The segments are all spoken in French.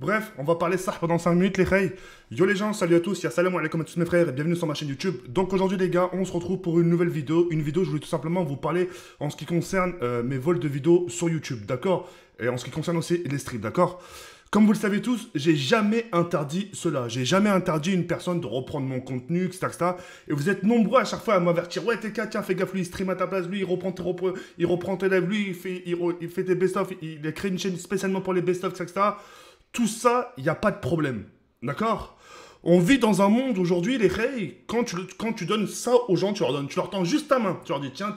Bref, on va parler ça pendant 5 minutes les reilles. Yo les gens, salut à tous, ya salam alaikum à tous mes frères et bienvenue sur ma chaîne YouTube. Donc aujourd'hui les gars, on se retrouve pour une nouvelle vidéo. Une vidéo, je voulais tout simplement vous parler en ce qui concerne euh, mes vols de vidéos sur YouTube, d'accord Et en ce qui concerne aussi les streams, d'accord comme vous le savez tous, j'ai jamais interdit cela. J'ai jamais interdit une personne de reprendre mon contenu, etc., etc. Et vous êtes nombreux à chaque fois à m'avertir. Ouais, TK, tiens, fais gaffe, lui, il stream à ta place, lui, il reprend tes, reprend, il reprend tes lives, lui, il fait, il, fait tes best-of, il... a créé une chaîne spécialement pour les best-of, etc. Tout ça, il n'y a pas de problème. D'accord On vit dans un monde aujourd'hui, les reis quand tu, donnes ça aux gens, tu leur donnes, tu leur tends juste ta main. Tu leur dis, tiens,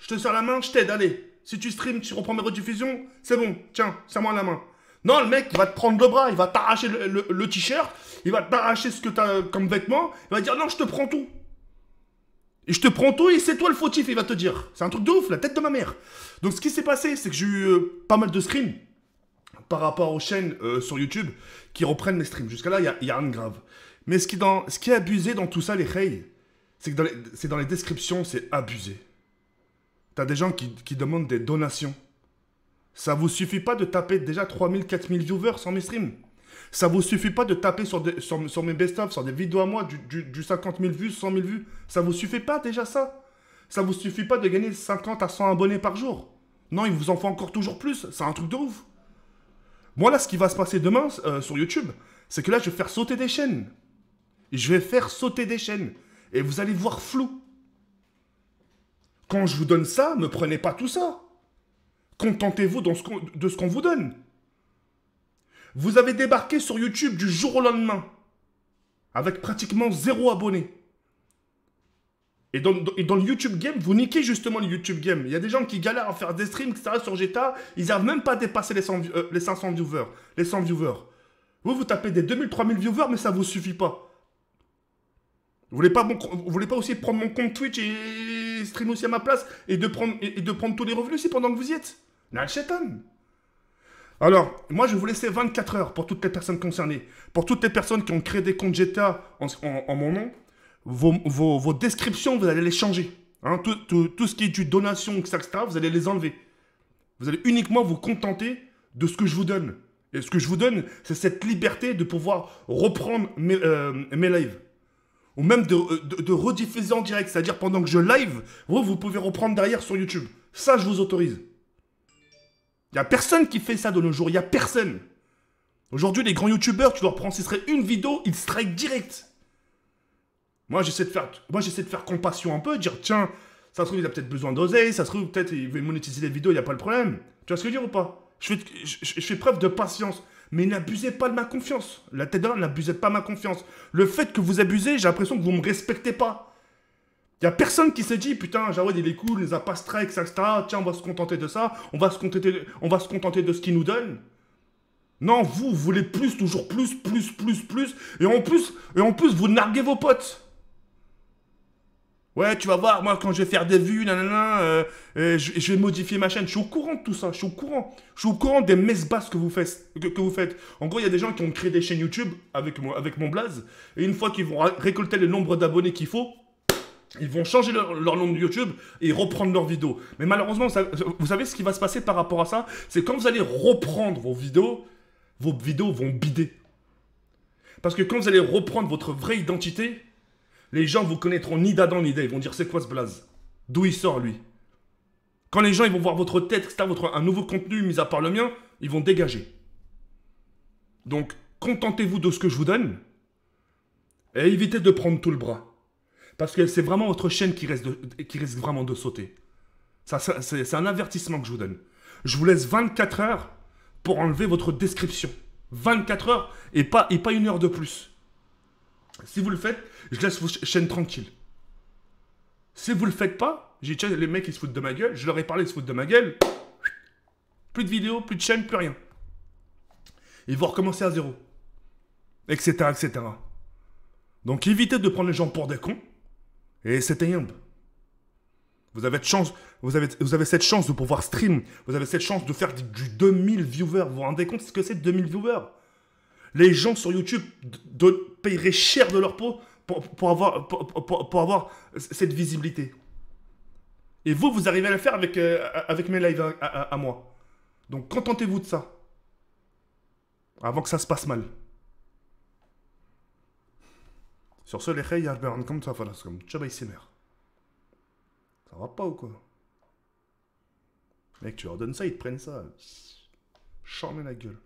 je te sers la main, je t'aide, allez. Si tu streams, tu reprends mes rediffusions, c'est bon, tiens, serre-moi la main. Non, le mec, il va te prendre le bras, il va t'arracher le, t-shirt, il va t'arracher ce que t'as comme vêtement, il va dire non, je te prends tout. Et je te prends tout et c'est toi le fautif, il va te dire. C'est un truc de ouf, la tête de ma mère. Donc ce qui s'est passé, c'est que j'ai eu euh, pas mal de screams par rapport aux chaînes euh, sur YouTube qui reprennent mes streams. Jusqu'à là, il n'y a, rien de grave. Mais ce qui, ce qui est abusé dans tout ça, les Hey, c'est que dans les, dans les descriptions, c'est abusé. T'as des gens qui, demandent des donations. Ça vous suffit pas de taper déjà 3000, 4000 viewers sur mes streams. Ça vous suffit pas de taper sur, sur, mes best-of, sur des vidéos à moi, du, du, du, 50 000 vues, 100 000 vues. Ça vous suffit pas déjà ça Ça vous suffit pas de gagner 50 à 100 abonnés par jour Non, il vous en font encore toujours plus. C'est un truc de ouf. Moi, là, ce qui va se passer demain euh, sur YouTube, c'est que là, je vais faire sauter des chaînes. Je vais faire sauter des chaînes. Et vous allez voir flou. Quand je vous donne ça, ne prenez pas tout ça. Contentez-vous de ce qu'on vous donne. Vous avez débarqué sur YouTube du jour au lendemain, avec pratiquement zéro abonné. Et dans, le YouTube Game, vous niquez justement le YouTube Game. Il y a des gens qui galèrent à faire des streams, etc. sur Geta, Ils n'arrivent même pas à dépasser les, 100, euh, les 500 viewers. Les 100 viewers. Vous, vous tapez des 2000, 3000 viewers, mais ça ne vous suffit pas. Vous voulez pas, vous voulez pas aussi prendre mon compte Twitch et stream aussi à ma place et de prendre, et, de prendre tous les revenus aussi pendant que vous y êtes Nalchetan alors, moi, je vais vous laisser 24 heures pour toutes les personnes concernées, pour toutes les personnes qui ont créé des comptes Geta en mon nom, vos, vos, descriptions, vous allez les changer. Hein, tout, tout, tout, ce qui est du donation, etc., vous allez les enlever. Vous allez uniquement vous contenter de ce que je vous donne. Et ce que je vous donne, c'est cette liberté de pouvoir reprendre mes, euh, mes lives. Ou même euh, de, de, rediffuser en direct. C'est-à-dire pendant que je live, vous, vous pouvez reprendre derrière sur YouTube. Ça, je vous autorise. Il n'y a personne qui fait ça de nos jours. Il n'y a personne. Aujourd'hui, les grands youtubeurs, tu leur prends, ce serait une vidéo, ils strike direct. Moi, j'essaie de faire, moi, j'essaie de faire compassion un peu, dire tiens, ça se trouve, il a peut-être besoin d'oser, ça se trouve, peut-être, il veut monétiser les vidéos, il n'y a pas le problème. Tu vois ce que je veux dire ou pas je fais, preuve de patience. Mais n'abusez pas de ma confiance. La tête d'un, n'abusez pas de ma confiance. Le fait que vous abusez, j'ai l'impression que vous ne me respectez pas. Il n'y a personne qui se dit, putain, Jawad, il est cool, il les a pas strike, etc. Tiens, on va se contenter de ça, on va se contenter de, on va se contenter de ce qu'il nous donne. Non, vous, vous voulez plus, toujours plus, plus, plus, plus. Et en plus, et en plus vous narguez vos potes. Ouais, tu vas voir, moi, quand je vais faire des vues, nanana, euh, euh, je, vais modifier ma chaîne. Je suis au courant de tout ça, je suis au courant. Je suis au courant des messes basses que vous faites. Que, vous faites. En gros, il y a des gens qui ont créé des chaînes YouTube avec, mon, avec mon blaze, et une fois qu'ils vont récolter le nombre d'abonnés qu'il faut, ils vont changer leur, nom de YouTube et reprendre leurs vidéos. Mais malheureusement, vous savez ce qui va se passer par rapport à ça C'est quand vous allez reprendre vos vidéos, vos vidéos vont bider. Parce que quand vous allez reprendre votre vraie identité, les gens vous connaîtront ni d'Adam ni d'Eve, Ils vont dire c'est quoi ce blaze D'où il sort lui Quand les gens ils vont voir votre tête, votre, un nouveau contenu mis à part le mien, ils vont dégager. Donc contentez-vous de ce que je vous donne et évitez de prendre tout le bras. Parce que c'est vraiment votre chaîne qui, risque vraiment de sauter. c'est un avertissement que je vous donne. Je vous laisse 24 heures pour enlever votre description. 24 heures et pas, et pas une heure de plus. Si vous le faites, je laisse vos chaînes tranquilles. Si vous le faites pas, j'ai dit, les mecs, ils se foutent de ma gueule. Je leur ai parlé, ils se foutent de ma gueule. Plus de vidéos, plus de chaînes, plus rien. Ils vont recommencer à zéro. Etc, etc. Donc évitez de prendre les gens pour des cons. Et c'était humble. Vous avez, chance, vous, avez, vous avez cette chance de pouvoir stream. Vous avez cette chance de faire du, du 2000 viewers. Vous vous rendez compte ce que c'est 2000 viewers les gens sur YouTube paieraient cher de leur peau pour, avoir, cette visibilité. Et vous, vous arrivez à le faire avec, euh, mes lives à, moi. Donc contentez-vous de ça. Avant que ça se passe mal. Sur ce, les Albert. comme ça, voilà, comme Ça va pas ou quoi Mec, tu leur donnes ça, ils te prennent ça. Charmez la gueule.